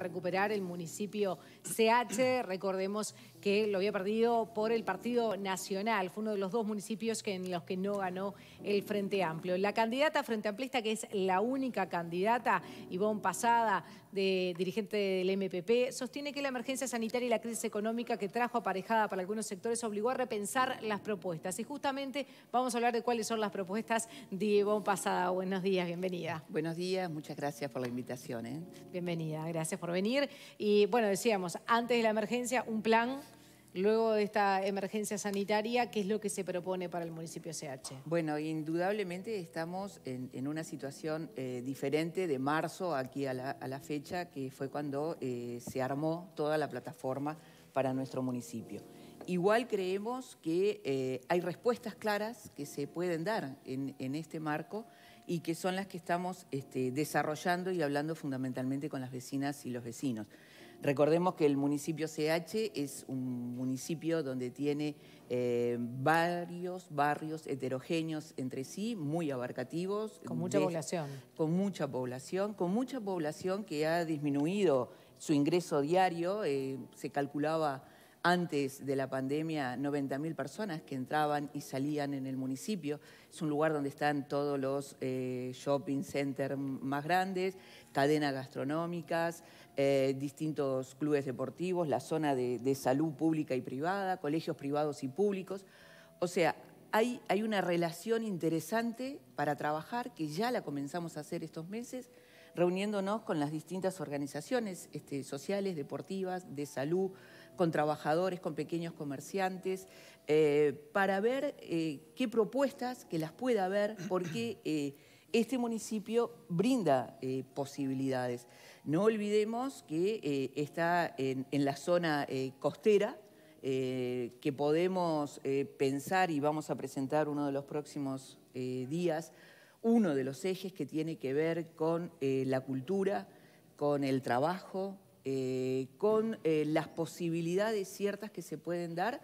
recuperar el municipio CH. Recordemos que lo había perdido por el Partido Nacional. Fue uno de los dos municipios que, en los que no ganó el Frente Amplio. La candidata Frente Amplista, que es la única candidata, Ivonne Pasada, de, dirigente del MPP, sostiene que la emergencia sanitaria y la crisis económica que trajo aparejada para algunos sectores obligó a repensar las propuestas. Y justamente vamos a hablar de cuáles son las propuestas de Ivonne Pasada. Buenos días, bienvenida. Buenos días, muchas gracias por la invitación. ¿eh? Bienvenida, gracias por venir Y bueno, decíamos, antes de la emergencia, un plan luego de esta emergencia sanitaria, ¿qué es lo que se propone para el municipio CH? Bueno, indudablemente estamos en, una situación eh, diferente de marzo aquí a la, fecha, que fue cuando eh, se armó toda la plataforma para nuestro municipio. Igual creemos que eh, hay respuestas claras que se pueden dar en este marco y que son las que estamos este, desarrollando y hablando fundamentalmente con las vecinas y los vecinos. Recordemos que el municipio CH es un municipio donde tiene eh, varios barrios heterogéneos entre sí, muy abarcativos. Con mucha población. Con mucha población, con mucha población que ha disminuido su ingreso diario, eh, se calculaba antes de la pandemia 90.000 personas que entraban y salían en el municipio. Es un lugar donde están todos los eh, shopping centers más grandes, cadenas gastronómicas, eh, distintos clubes deportivos, la zona de, salud pública y privada, colegios privados y públicos. O sea, hay, una relación interesante para trabajar que ya la comenzamos a hacer estos meses reuniéndonos con las distintas organizaciones este, sociales, deportivas, de salud, con trabajadores, con pequeños comerciantes, eh, para ver eh, qué propuestas, que las pueda haber porque eh, este municipio brinda posibilidades. No olvidemos que está en, la zona costera, que podemos pensar y vamos a presentar uno de los próximos días, uno de los ejes que tiene que ver con la cultura, con el trabajo, eh, con eh, las posibilidades ciertas que se pueden dar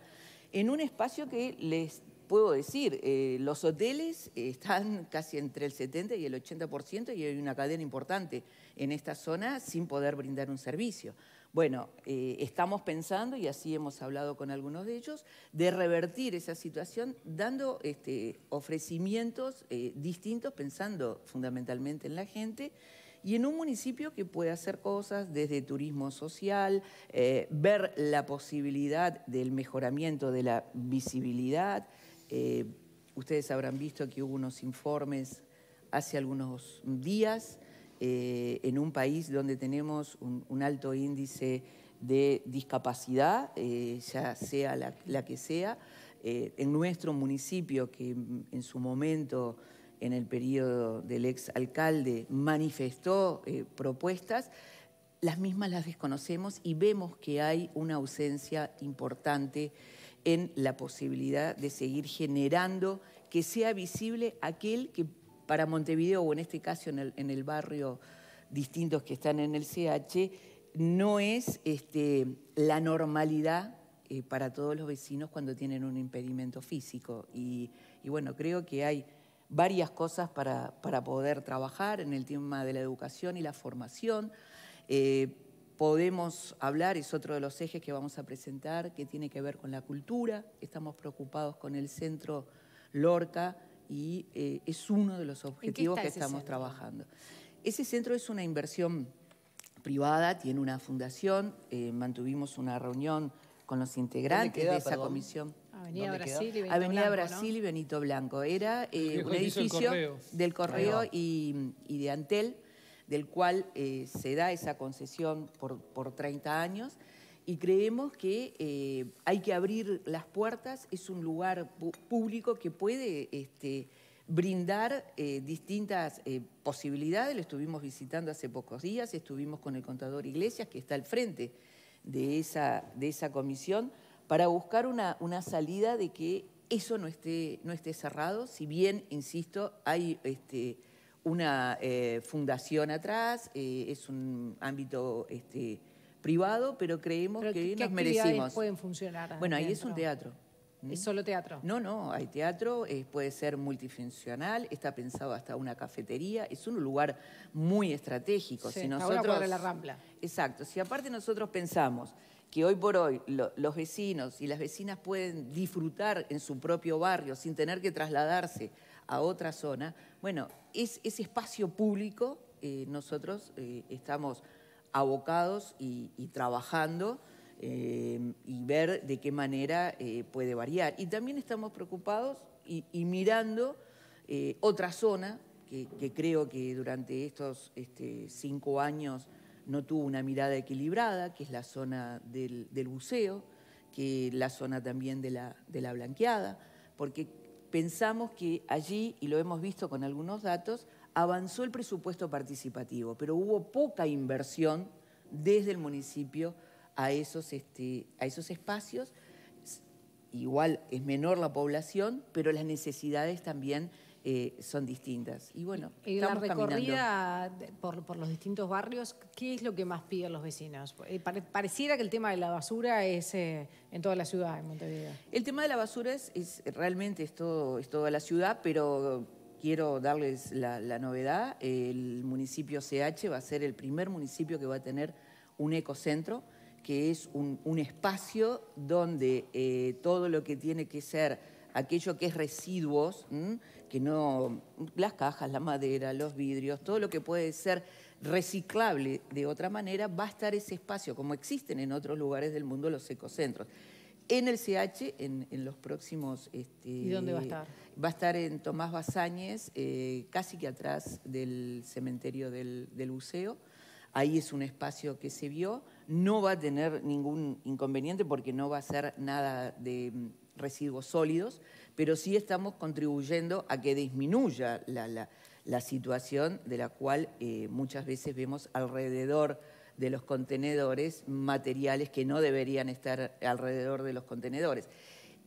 en un espacio que les puedo decir, eh, los hoteles están casi entre el 70 y el 80% y hay una cadena importante en esta zona sin poder brindar un servicio. Bueno, estamos pensando, y así hemos hablado con algunos de ellos, de revertir esa situación dando este, ofrecimientos distintos, pensando fundamentalmente en la gente y en un municipio que puede hacer cosas desde turismo social, eh, ver la posibilidad del mejoramiento de la visibilidad. Eh, ustedes habrán visto que hubo unos informes hace algunos días eh, en un país donde tenemos un, alto índice de discapacidad, ya sea la, que sea. en nuestro municipio, que en su momento en el periodo del ex alcalde manifestó eh, propuestas, las mismas las desconocemos y vemos que hay una ausencia importante en la posibilidad de seguir generando que sea visible aquel que para Montevideo o en este caso en el, barrio distintos que están en el CH, no es este, la normalidad eh, para todos los vecinos cuando tienen un impedimento físico. y bueno, creo que hay varias cosas para, poder trabajar en el tema de la educación y la formación. Eh, podemos hablar, es otro de los ejes que vamos a presentar, que tiene que ver con la cultura. Estamos preocupados con el centro Lorca y eh, es uno de los objetivos que estamos trabajando. Ese centro es una inversión privada, tiene una fundación, eh, mantuvimos una reunión con los integrantes de esa comisión. Avenida Brasil, y Benito, Blanco, Era eh, un edificio del correo y, de Antel, del cual eh, se da esa concesión por, 30 años. Y creemos que eh, hay que abrir las puertas, es un lugar público que puede este, brindar distintas posibilidades. Lo estuvimos visitando hace pocos días, estuvimos con el contador Iglesias, que está al frente de esa, de esa comisión para buscar una, una salida de que eso no esté, no esté cerrado, si bien, insisto, hay este, una eh, fundación atrás, eh, es un ámbito este, privado, pero creemos que nos merecimos. pueden funcionar? Bueno, ahí es un teatro. ¿Es ¿Mm? solo teatro? No, no, hay teatro, eh, puede ser multifuncional, está pensado hasta una cafetería, es un lugar muy estratégico. si nosotros, ahora la Rambla. Exacto, si aparte nosotros pensamos que hoy por hoy los vecinos y las vecinas pueden disfrutar en su propio barrio sin tener que trasladarse a otra zona, bueno, es, ese espacio público eh, nosotros eh, estamos abocados y, trabajando eh, y ver de qué manera puede variar. Y también estamos preocupados y, mirando otra zona que, creo que durante estos este, cinco años no tuvo una mirada equilibrada, que es la zona del, buceo, que la zona también de la, blanqueada, porque pensamos que allí, y lo hemos visto con algunos datos, avanzó el presupuesto participativo, pero hubo poca inversión desde el municipio a esos, este, a esos espacios. Igual es menor la población, pero las necesidades también eh, son distintas. Y bueno, la recorrida Por, los distintos barrios, ¿qué es lo que más piden los vecinos? Eh, pareciera que el tema de la basura es eh, en toda la ciudad, en Montevideo. El tema de la basura es, realmente es, es toda la ciudad, pero quiero darles la, novedad. El municipio CH va a ser el primer municipio que va a tener un ecocentro que es un, espacio donde todo lo que tiene que ser aquello que es residuos, que no, las cajas, la madera, los vidrios, todo lo que puede ser reciclable de otra manera, va a estar ese espacio, como existen en otros lugares del mundo los ecocentros. En el CH, en, los próximos... Este, ¿Y dónde va a estar? Va a estar en Tomás Bazañes eh, casi que atrás del cementerio del, del buceo. Ahí es un espacio que se vio. No va a tener ningún inconveniente porque no va a ser nada de mm, residuos sólidos, pero sí estamos contribuyendo a que disminuya la, situación de la cual eh, muchas veces vemos alrededor de los contenedores materiales que no deberían estar alrededor de los contenedores.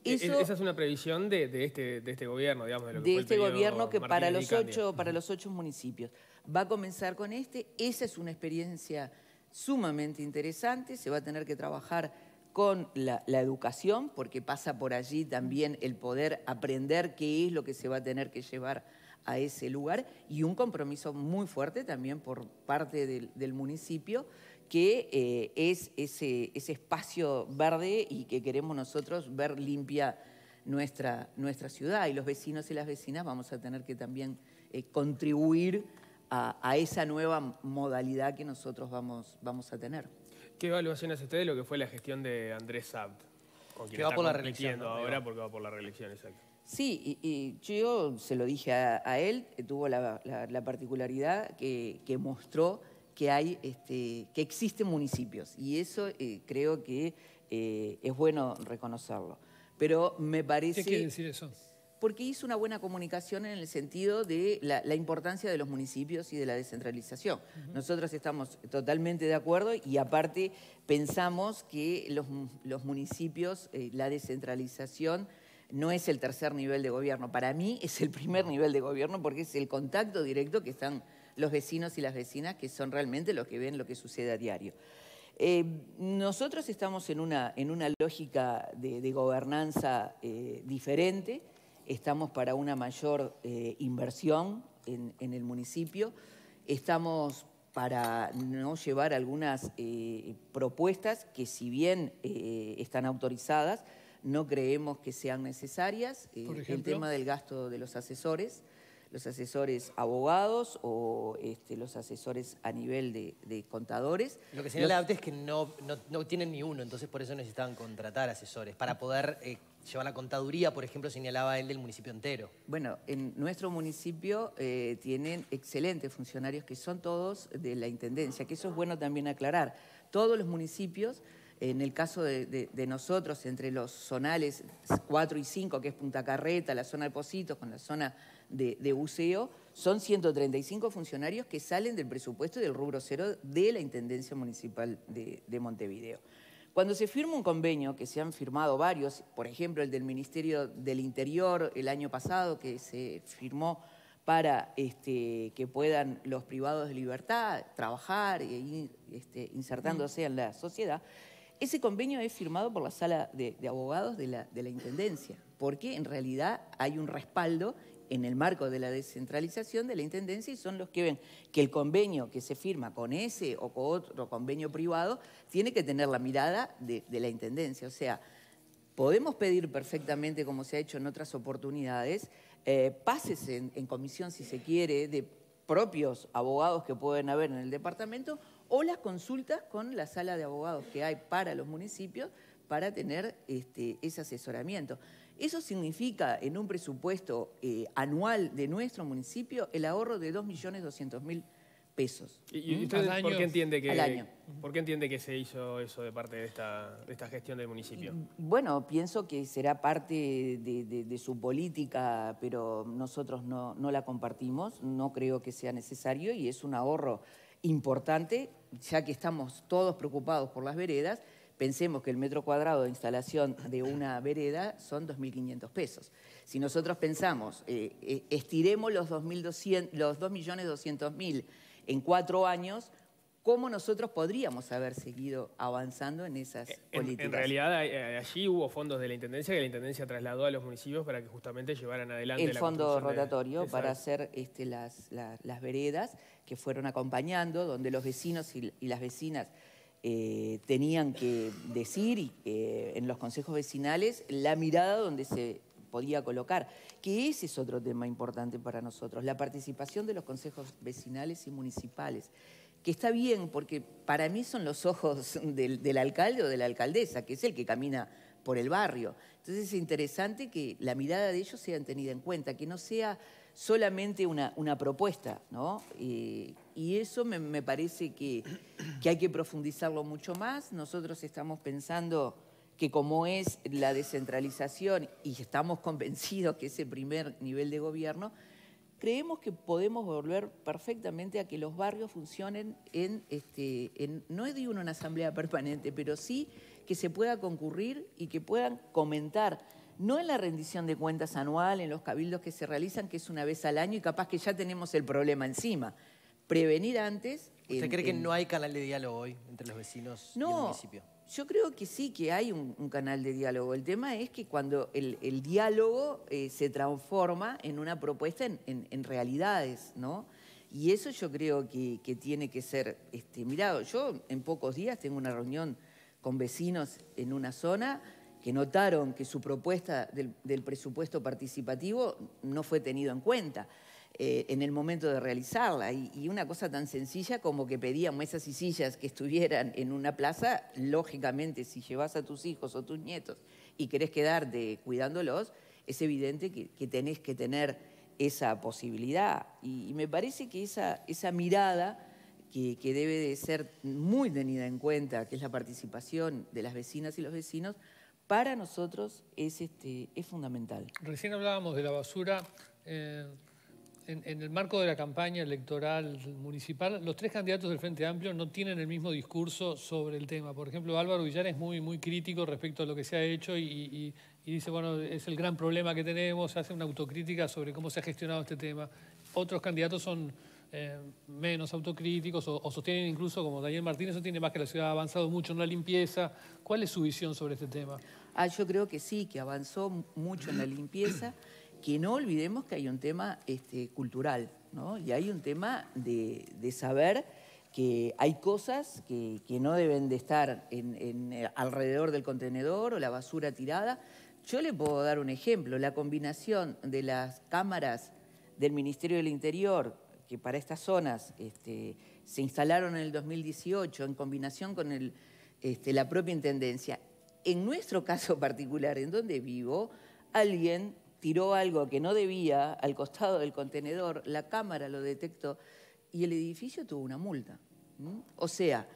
E-, e-, esa es una previsión este, de, este, gobierno, digamos. De, lo que de este gobierno que para los, ocho, para los ocho municipios va a comenzar con este. Esa es una experiencia sumamente interesante, se va a tener que trabajar con la, educación, porque pasa por allí también el poder aprender qué es lo que se va a tener que llevar a ese lugar, y un compromiso muy fuerte también por parte del, municipio, que eh, es ese, espacio verde y que queremos nosotros ver limpia nuestra, nuestra ciudad, y los vecinos y las vecinas vamos a tener que también eh, contribuir a, a, esa nueva modalidad que nosotros vamos, vamos a tener. ¿Qué evaluación hace usted de lo que fue la gestión de Andrés Sabt? Que va por la reelección. ahora porque va por la reelección, exacto. Sí, y, yo se lo dije a, él, eh, tuvo la, particularidad que, mostró que, hay, este, que existen municipios y eso eh, creo que eh, es bueno reconocerlo. Pero me parece... ¿Qué quiere decir eso? porque hizo una buena comunicación en el sentido de la, importancia de los municipios y de la descentralización. Nosotros estamos totalmente de acuerdo y aparte pensamos que los, municipios, eh, la descentralización no es el tercer nivel de gobierno, para mí es el primer nivel de gobierno porque es el contacto directo que están los vecinos y las vecinas que son realmente los que ven lo que sucede a diario. Eh, nosotros estamos en una, lógica de, gobernanza eh, diferente estamos para una mayor eh, inversión en, el municipio, estamos para no llevar algunas eh, propuestas que si bien eh, están autorizadas, no creemos que sean necesarias. el tema del gasto de los asesores, los asesores abogados o este, los asesores a nivel de, contadores. Lo que señalaba es que no, no, tienen ni uno, entonces por eso necesitaban contratar asesores, para poder lleva la contaduría, por ejemplo, señalaba él del municipio entero. Bueno, en nuestro municipio eh, tienen excelentes funcionarios que son todos de la Intendencia, que eso es bueno también aclarar. Todos los municipios, en el caso de, nosotros, entre los zonales 4 y 5, que es Punta Carreta, la zona de Positos, con la zona de, de buceo, son 135 funcionarios que salen del presupuesto del rubro cero de la Intendencia Municipal de Montevideo. Cuando se firma un convenio, que se han firmado varios, por ejemplo el del Ministerio del Interior el año pasado, que se firmó para este, que puedan los privados de libertad trabajar e este, insertándose en la sociedad, ese convenio es firmado por la sala de, abogados de la, Intendencia, porque en realidad hay un respaldo en el marco de la descentralización de la Intendencia y son los que ven que el convenio que se firma con ese o con otro convenio privado tiene que tener la mirada de, la Intendencia. O sea, podemos pedir perfectamente, como se ha hecho en otras oportunidades, eh, pases en, comisión, si se quiere, de propios abogados que pueden haber en el departamento o las consultas con la sala de abogados que hay para los municipios para tener este, ese asesoramiento. Eso significa en un presupuesto eh, anual de nuestro municipio el ahorro de 2.200.000 pesos. ¿Y por qué entiende que, se hizo eso de parte de esta, gestión del municipio? Bueno, pienso que será parte de, su política, pero nosotros no, no la compartimos, no creo que sea necesario y es un ahorro importante, ya que estamos todos preocupados por las veredas, Pensemos que el metro cuadrado de instalación de una vereda son 2.500 pesos. Si nosotros pensamos, eh, eh, estiremos los 2.200.000 los en cuatro años, ¿cómo nosotros podríamos haber seguido avanzando en esas eh, políticas? En realidad, allí hubo fondos de la Intendencia que la Intendencia trasladó a los municipios para que justamente llevaran adelante el fondo rotatorio para hacer este, las, veredas que fueron acompañando, donde los vecinos y las vecinas eh, tenían que decir eh, en los consejos vecinales la mirada donde se podía colocar, que ese es otro tema importante para nosotros, la participación de los consejos vecinales y municipales, que está bien porque para mí son los ojos del, alcalde o de la alcaldesa, que es el que camina por el barrio. Entonces es interesante que la mirada de ellos sea tenida en cuenta, que no sea solamente una, propuesta, ¿no? y eso me, parece que, hay que profundizarlo mucho más. Nosotros estamos pensando que como es la descentralización y estamos convencidos que es el primer nivel de gobierno, creemos que podemos volver perfectamente a que los barrios funcionen en, este, en no digo una asamblea permanente, pero sí que se pueda concurrir y que puedan comentar no en la rendición de cuentas anual, en los cabildos que se realizan, que es una vez al año y capaz que ya tenemos el problema encima. Prevenir antes... ¿Usted cree que no hay canal de diálogo hoy entre los vecinos no, y el municipio? Yo creo que sí, que hay un, canal de diálogo. El tema es que cuando el, diálogo eh, se transforma en una propuesta en, realidades, ¿no? Y eso yo creo que, tiene que ser este, mirado. Yo en pocos días tengo una reunión con vecinos en una zona que notaron que su propuesta del, presupuesto participativo no fue tenido en cuenta eh, en el momento de realizarla. Y, una cosa tan sencilla como que pedían mesas y sillas que estuvieran en una plaza, lógicamente si llevas a tus hijos o tus nietos y querés quedarte cuidándolos, es evidente que, tenés que tener esa posibilidad. Y, me parece que esa, esa mirada... Que, que, debe de ser muy tenida en cuenta, que es la participación de las vecinas y los vecinos, para nosotros es, este, es fundamental. Recién hablábamos de la basura. Eh, en, el marco de la campaña electoral municipal, los tres candidatos del Frente Amplio no tienen el mismo discurso sobre el tema. Por ejemplo, Álvaro Villar es muy, muy crítico respecto a lo que se ha hecho y dice, bueno, es el gran problema que tenemos, hace una autocrítica sobre cómo se ha gestionado este tema. Otros candidatos son eh, menos autocríticos o, sostienen incluso, como Daniel Martínez, sostiene más que la ciudad ha avanzado mucho en la limpieza. ¿Cuál es su visión sobre este tema? Ah, yo creo que sí, que avanzó mucho en la limpieza, que no olvidemos que hay un tema este, cultural, ¿no? Y hay un tema de, saber que hay cosas que, no deben de estar eh, alrededor del contenedor o la basura tirada. Yo le puedo dar un ejemplo, la combinación de las cámaras del Ministerio del Interior que para estas zonas este, se instalaron en el 2018 en combinación con este, la propia Intendencia. En nuestro caso particular, en donde vivo, alguien tiró algo que no debía al costado del contenedor, la cámara lo detectó y el edificio tuvo una multa. O sea,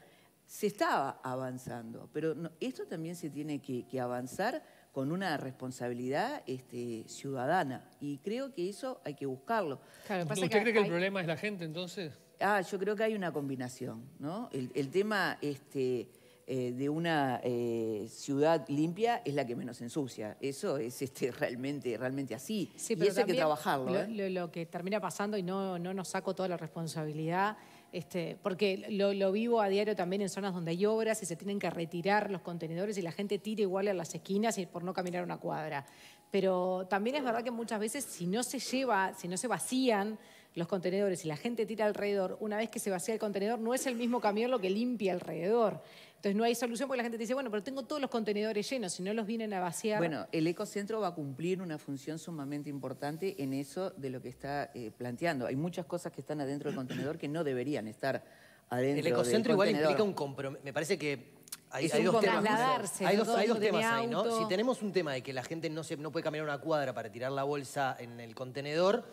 se estaba avanzando, pero esto también se tiene que avanzar con una responsabilidad este, ciudadana. Y creo que eso hay que buscarlo. Claro, ¿Usted cree que el problema es la gente entonces? Ah, yo creo que hay una combinación, ¿no? El, tema este, eh, de una eh, ciudad limpia es la que menos ensucia. Eso es este, realmente, realmente así. y eso hay que trabajarlo. ¿eh? Lo, que termina pasando, y no, no nos saco toda la responsabilidad, este, porque lo, vivo a diario también en zonas donde hay obras y se tienen que retirar los contenedores y la gente tira igual a las esquinas y por no caminar una cuadra. Pero también es verdad que muchas veces si no se lleva, si no se vacían los contenedores y la gente tira alrededor, una vez que se vacía el contenedor no es el mismo camión lo que limpia alrededor. Entonces no hay solución porque la gente dice, bueno, pero tengo todos los contenedores llenos, si no los vienen a vaciar. Bueno, el ecocentro va a cumplir una función sumamente importante en eso de lo que está eh, planteando. Hay muchas cosas que están adentro del contenedor que no deberían estar adentro El ecocentro igual implica un compromiso. Me parece que hay, dos temas. Hay dos, temas ahí, ¿no? Si tenemos un tema de que la gente no, se, no puede caminar una cuadra para tirar la bolsa en el contenedor,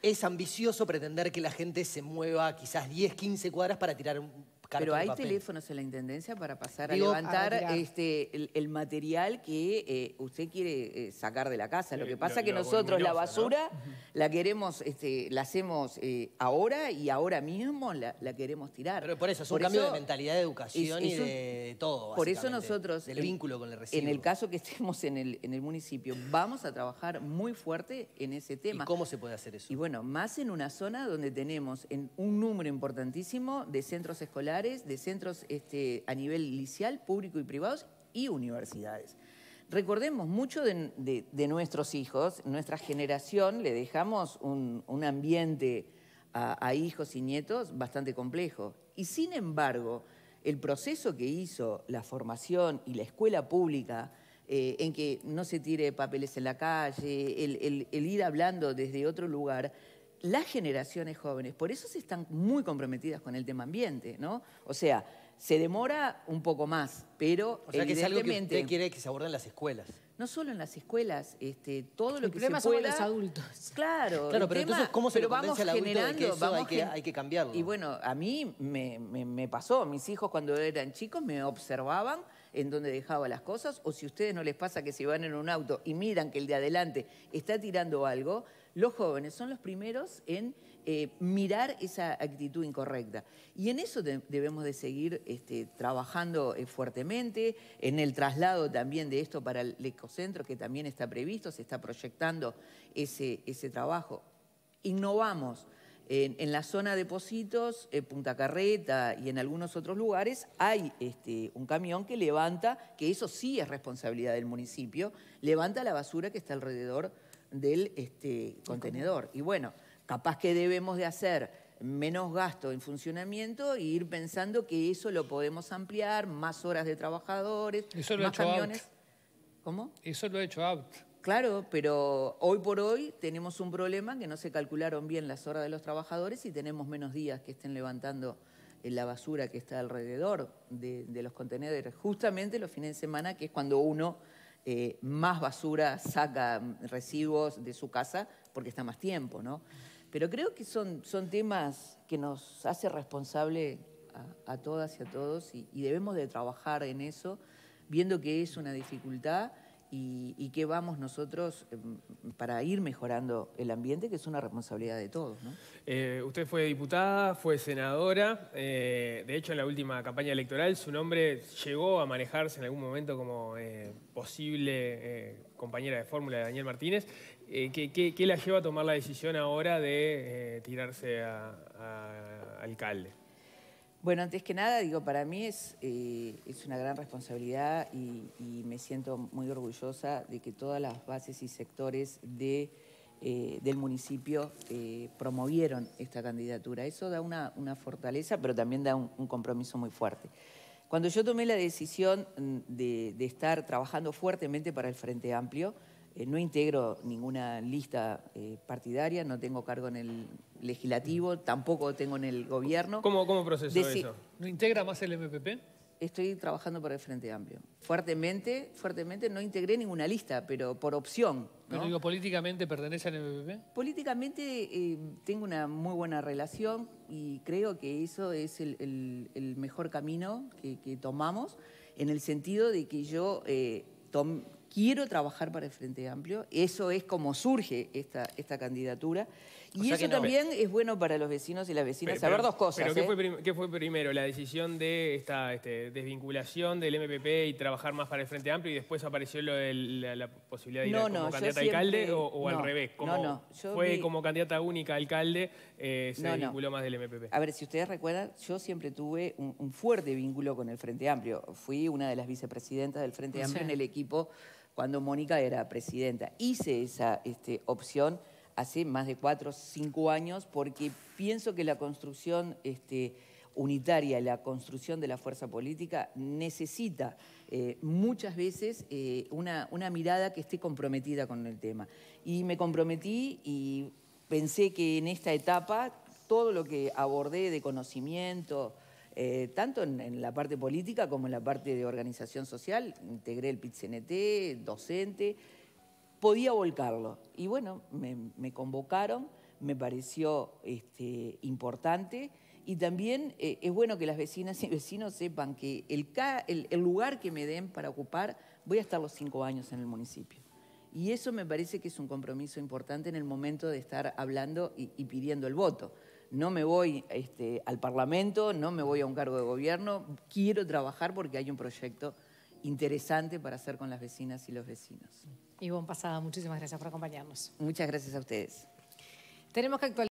es ambicioso pretender que la gente se mueva quizás 10, 15 cuadras para tirar un pero hay teléfonos en la Intendencia para pasar a levantar este, el, material que eh, usted quiere eh, sacar de la casa. lo que pasa es que nosotros la basura la queremos, este, la hacemos eh, ahora y ahora mismo la, queremos tirar. Pero por eso, es un cambio de mentalidad de educación y de, todo. Por eso nosotros, el vínculo en el caso que estemos en el, en el municipio, vamos a trabajar muy fuerte en ese tema. ¿Y cómo se puede hacer eso? Y bueno, más en una zona donde tenemos en un número importantísimo de centros escolares de centros este, a nivel liceal, público y privados y universidades. Recordemos, mucho de, nuestros hijos, nuestra generación, le dejamos un, ambiente a, hijos y nietos bastante complejo. Y sin embargo, el proceso que hizo la formación y la escuela pública, eh, en que no se tire papeles en la calle, el ir hablando desde otro lugar, las generaciones jóvenes, por eso se están muy comprometidas con el tema ambiente, ¿no? O sea, se demora un poco más, pero o sea, que es algo que usted quiere que se aborde en las escuelas. No solo en las escuelas, este, todo lo que se los adultos. Claro, claro pero entonces cómo se lo vamos al adulto que hay, que, cambiarlo. Y bueno, a mí me, pasó, mis hijos cuando eran chicos me observaban en dónde dejaba las cosas, o si a ustedes no les pasa que se van en un auto y miran que el de adelante está tirando algo, los jóvenes son los primeros en eh, mirar esa actitud incorrecta. Y en eso debemos de seguir este, trabajando eh, fuertemente, en el traslado también de esto para el ecocentro, que también está previsto, se está proyectando ese, ese trabajo. Innovamos. En, la zona de Positos, eh, Punta Carreta y en algunos otros lugares hay este, un camión que levanta, que eso sí es responsabilidad del municipio, levanta la basura que está alrededor del este, contenedor. Y bueno, capaz que debemos de hacer menos gasto en funcionamiento e ir pensando que eso lo podemos ampliar, más horas de trabajadores, más camiones. ¿Cómo? Eso lo ha hecho out. Claro, pero hoy por hoy tenemos un problema que no se calcularon bien las horas de los trabajadores y tenemos menos días que estén levantando eh, la basura que está alrededor de los contenedores, justamente los fines de semana, que es cuando uno eh, más basura saca residuos de su casa porque está más tiempo, ¿no? Pero creo que son, temas que nos hace responsable a, todas y a todos y, debemos de trabajar en eso, viendo que es una dificultad y, que vamos nosotros em, para ir mejorando el ambiente, que es una responsabilidad de todos. Eh, usted fue diputada, fue senadora, eh, de hecho en la última campaña electoral su nombre llegó a manejarse en algún momento como posible eh, compañera de fórmula de Daniel Martínez, eh, ¿qué, la lleva a tomar la decisión ahora de eh, tirarse a, alcalde? Bueno, antes que nada, digo, para mí es, es una gran responsabilidad y, me siento muy orgullosa de que todas las bases y sectores del municipio promovieron esta candidatura. Eso da una, fortaleza, pero también da un compromiso muy fuerte. Cuando yo tomé la decisión mm, de, estar trabajando fuertemente para el Frente Amplio, eh, no integro ninguna lista eh, partidaria, no tengo cargo en el legislativo, tampoco tengo en el gobierno. ¿Cómo, cómo procesó eso? ¿No integra más el MPP? estoy trabajando por el Frente Amplio. Fuertemente, fuertemente no integré ninguna lista, pero por opción. Pero digo, ¿políticamente pertenece al MPP? Políticamente eh, tengo una muy buena relación y creo que eso es el, mejor camino que, tomamos, en el sentido de que yo eh, quiero trabajar para el Frente Amplio, eso es como surge esta candidatura. Y eso también es bueno para los vecinos y las vecinas saber dos cosas. Pero ¿eh? ¿qué, fue primero? ¿La decisión de esta este, desvinculación del MPP y trabajar más para el Frente Amplio y después apareció lo de la, posibilidad de ir como candidata alcalde o, al revés? ¿Fue como candidata única alcalde eh, se vinculó más del MPP? A ver, si ustedes recuerdan, yo siempre tuve un, fuerte vínculo con el Frente Amplio. Fui una de las vicepresidentas del Frente Amplio en el equipo cuando Mónica era presidenta. Hice esa este, opción hace más de cuatro o cinco años porque pienso que la construcción este, unitaria, la construcción de la fuerza política necesita eh, muchas veces eh, una, mirada que esté comprometida con el tema. Y me comprometí y pensé que en esta etapa todo lo que abordé de conocimiento, eh, tanto en, la parte política como en la parte de organización social, integré el PIT-CNT, docente, podía volcarlo. Y bueno, me, convocaron, me pareció este, importante y también eh, es bueno que las vecinas y vecinos sepan que el, el, lugar que me den para ocupar, voy a estar los cinco años en el municipio. Y eso me parece que es un compromiso importante en el momento de estar hablando y, pidiendo el voto. No me voy este, al Parlamento, no me voy a un cargo de gobierno, quiero trabajar porque hay un proyecto interesante para hacer con las vecinas y los vecinos. Y Ivonne Pasada, muchísimas gracias por acompañarnos. Muchas gracias a ustedes. Tenemos que actualizar.